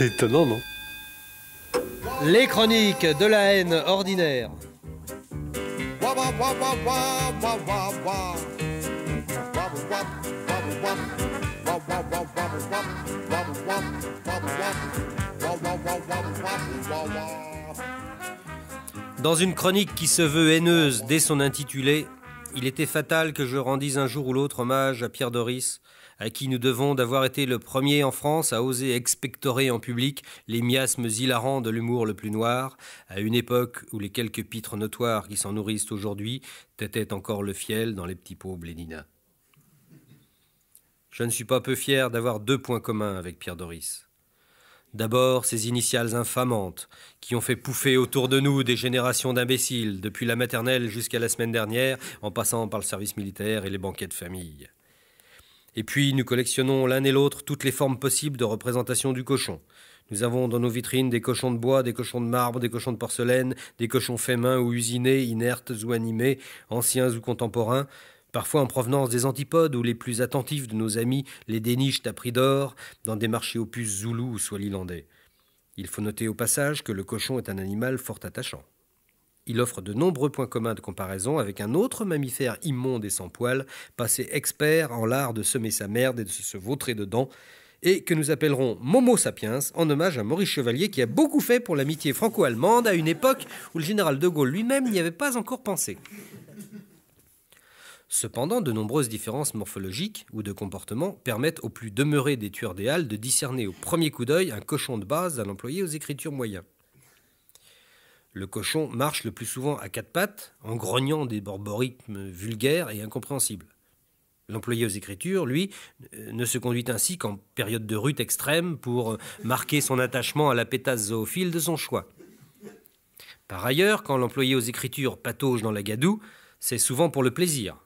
C'est étonnant, non Les chroniques de la haine ordinaire. Dans une chronique qui se veut haineuse dès son intitulé, il était fatal que je rendisse un jour ou l'autre hommage à Pierre Doris, à qui nous devons d'avoir été le premier en France à oser expectorer en public les miasmes hilarants de l'humour le plus noir, à une époque où les quelques pitres notoires qui s'en nourrissent aujourd'hui têtaient encore le fiel dans les petits pots Blénina. Je ne suis pas peu fier d'avoir deux points communs avec Pierre Doris. D'abord ces initiales infamantes, qui ont fait pouffer autour de nous des générations d'imbéciles, depuis la maternelle jusqu'à la semaine dernière, en passant par le service militaire et les banquets de famille. Et puis nous collectionnons l'un et l'autre toutes les formes possibles de représentation du cochon. Nous avons dans nos vitrines des cochons de bois, des cochons de marbre, des cochons de porcelaine, des cochons faits main ou usinés, inertes ou animés, anciens ou contemporains, parfois en provenance des antipodes où les plus attentifs de nos amis les dénichent à prix d'or dans des marchés opus zoulous ou swalilandais. Il faut noter au passage que le cochon est un animal fort attachant. Il offre de nombreux points communs de comparaison avec un autre mammifère immonde et sans poils, passé expert en l'art de semer sa merde et de se vautrer dedans, et que nous appellerons Momo Sapiens en hommage à Maurice Chevalier qui a beaucoup fait pour l'amitié franco-allemande à une époque où le général de Gaulle lui-même n'y avait pas encore pensé. Cependant, de nombreuses différences morphologiques ou de comportement permettent aux plus demeurés des tueurs des Halles de discerner au premier coup d'œil un cochon de base à l'employé aux écritures moyens. Le cochon marche le plus souvent à quatre pattes, en grognant des borborythmes vulgaires et incompréhensibles. L'employé aux écritures, lui, euh, ne se conduit ainsi qu'en période de rute extrême pour euh, marquer son attachement à la pétasse zoophile de son choix. Par ailleurs, quand l'employé aux écritures patauge dans la gadoue, c'est souvent pour le plaisir,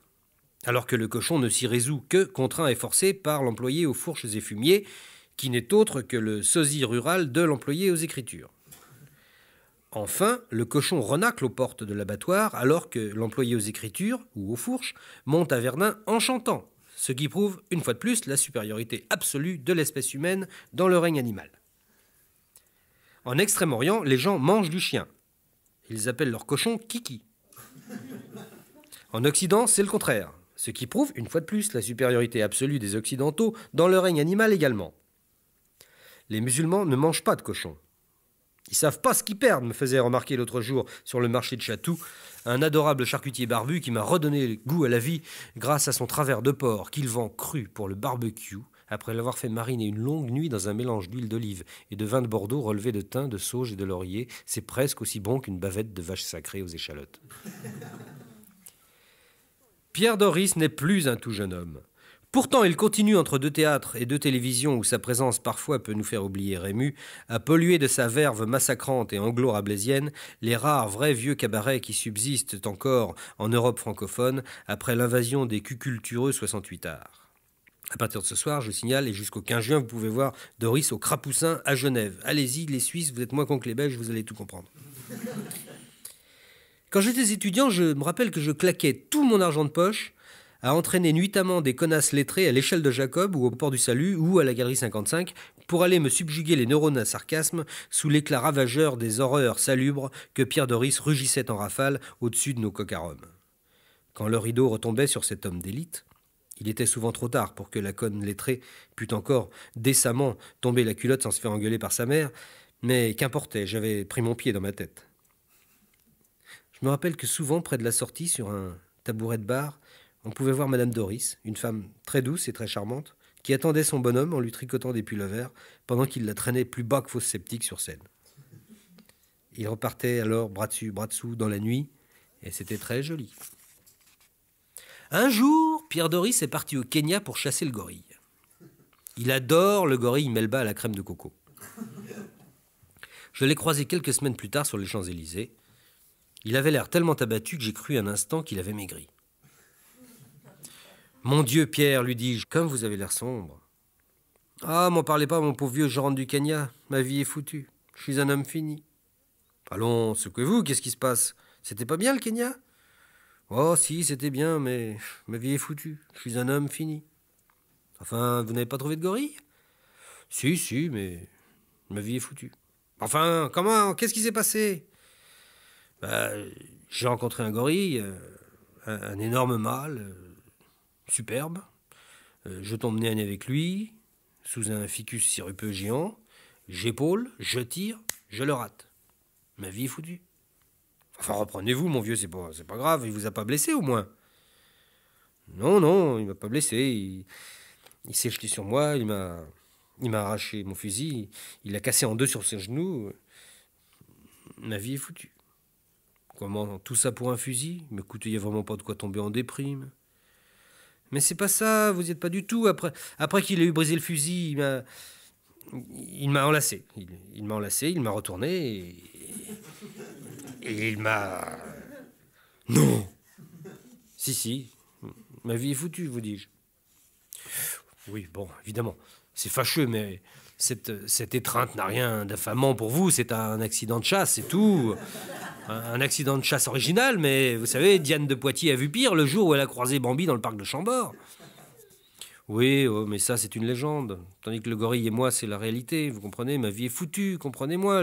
alors que le cochon ne s'y résout que contraint et forcé par l'employé aux fourches et fumiers, qui n'est autre que le sosie rural de l'employé aux écritures. Enfin, le cochon renacle aux portes de l'abattoir, alors que l'employé aux écritures, ou aux fourches, monte à Verdun en chantant, ce qui prouve, une fois de plus, la supériorité absolue de l'espèce humaine dans le règne animal. En Extrême-Orient, les gens mangent du chien. Ils appellent leur cochon Kiki. En Occident, c'est le contraire ce qui prouve une fois de plus la supériorité absolue des Occidentaux dans le règne animal également. Les musulmans ne mangent pas de cochon. Ils savent pas ce qu'ils perdent, me faisait remarquer l'autre jour sur le marché de Chatou un adorable charcutier barbu qui m'a redonné goût à la vie grâce à son travers de porc qu'il vend cru pour le barbecue après l'avoir fait mariner une longue nuit dans un mélange d'huile d'olive et de vin de Bordeaux relevé de thym, de sauge et de laurier. C'est presque aussi bon qu'une bavette de vache sacrée aux échalotes. Pierre Doris n'est plus un tout jeune homme. Pourtant, il continue entre deux théâtres et deux télévisions où sa présence parfois peut nous faire oublier Rému, à polluer de sa verve massacrante et anglo-rablaisienne les rares vrais vieux cabarets qui subsistent encore en Europe francophone après l'invasion des cucultureux 68 arts. À partir de ce soir, je signale, et jusqu'au 15 juin, vous pouvez voir Doris au Crapoussin à Genève. Allez-y, les Suisses, vous êtes moins con que les Belges, vous allez tout comprendre. Quand j'étais étudiant, je me rappelle que je claquais tout mon argent de poche à entraîner nuitamment des connasses lettrées à l'échelle de Jacob ou au port du Salut ou à la Galerie 55 pour aller me subjuguer les neurones à sarcasme sous l'éclat ravageur des horreurs salubres que Pierre Doris rugissait en rafale au-dessus de nos cocarums. Quand le rideau retombait sur cet homme d'élite, il était souvent trop tard pour que la conne lettrée pût encore décemment tomber la culotte sans se faire engueuler par sa mère, mais qu'importait, j'avais pris mon pied dans ma tête. Je me rappelle que souvent, près de la sortie, sur un tabouret de bar, on pouvait voir Madame Doris, une femme très douce et très charmante, qui attendait son bonhomme en lui tricotant des verre pendant qu'il la traînait plus bas que fausse sceptique sur scène. Il repartait alors bras dessus, bras dessous dans la nuit, et c'était très joli. Un jour, Pierre Doris est parti au Kenya pour chasser le gorille. Il adore le gorille Melba à la crème de coco. Je l'ai croisé quelques semaines plus tard sur les Champs-Élysées. Il avait l'air tellement abattu que j'ai cru un instant qu'il avait maigri. Mon Dieu, Pierre, lui dis-je, comme vous avez l'air sombre. Ah, m'en parlez pas, mon pauvre vieux, je rentre du Kenya. Ma vie est foutue. Je suis un homme fini. Allons, secouez-vous, qu'est-ce qui se passe C'était pas bien le Kenya Oh, si, c'était bien, mais ma vie est foutue. Je suis un homme fini. Enfin, vous n'avez pas trouvé de gorille Si, si, mais ma vie est foutue. Enfin, comment Qu'est-ce qui s'est passé bah, j'ai rencontré un gorille, euh, un, énorme mâle, euh, superbe. Euh, je tombe nez avec lui, sous un ficus sirupeux géant. J'épaule, je tire, je le rate. Ma vie est foutue. Enfin, reprenez-vous, mon vieux, c'est pas, pas grave, il vous a pas blessé au moins. Non, non, il m'a pas blessé. Il, s'est jeté sur moi, il m'a, il m'a arraché mon fusil, il l'a cassé en deux sur ses genoux. Ma vie est foutue. Comment tout ça pour un fusil Mais écoutez, il n'y a vraiment pas de quoi tomber en déprime. Mais c'est pas ça, vous n'y êtes pas du tout. Après, après qu'il ait eu brisé le fusil, il m'a, il m'a enlacé. Il, il m'a enlacé, il m'a retourné et, et il m'a. Non Si, si, ma vie est foutue, vous dis-je. Oui, bon, évidemment. C'est fâcheux, mais cette, cette étreinte n'a rien d'affamant pour vous. C'est un accident de chasse, c'est tout. Un accident de chasse original, mais vous savez, Diane de Poitiers a vu pire le jour où elle a croisé Bambi dans le parc de Chambord. Oui, oh, mais ça, c'est une légende. Tandis que le gorille et moi, c'est la réalité. Vous comprenez, ma vie est foutue, comprenez-moi.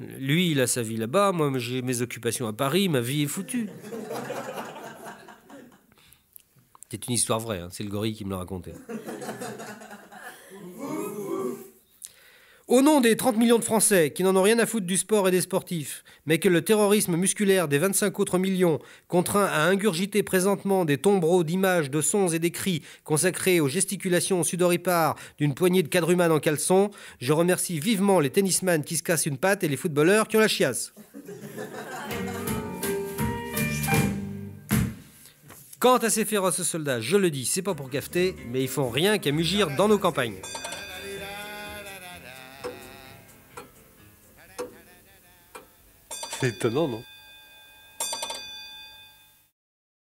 Lui, il a sa vie là-bas, moi, j'ai mes occupations à Paris, ma vie est foutue. C'est une histoire vraie, hein. c'est le gorille qui me l'a raconté. Au nom des 30 millions de Français qui n'en ont rien à foutre du sport et des sportifs, mais que le terrorisme musculaire des 25 autres millions, contraint à ingurgiter présentement des tombereaux d'images, de sons et des cris consacrés aux gesticulations sudoripares d'une poignée de quadrumanes en caleçon, je remercie vivement les tennisman qui se cassent une patte et les footballeurs qui ont la chiasse. Quant à ces féroces soldats, je le dis, c'est pas pour cafeter, mais ils font rien qu'à mugir dans nos campagnes. C'est étonnant, non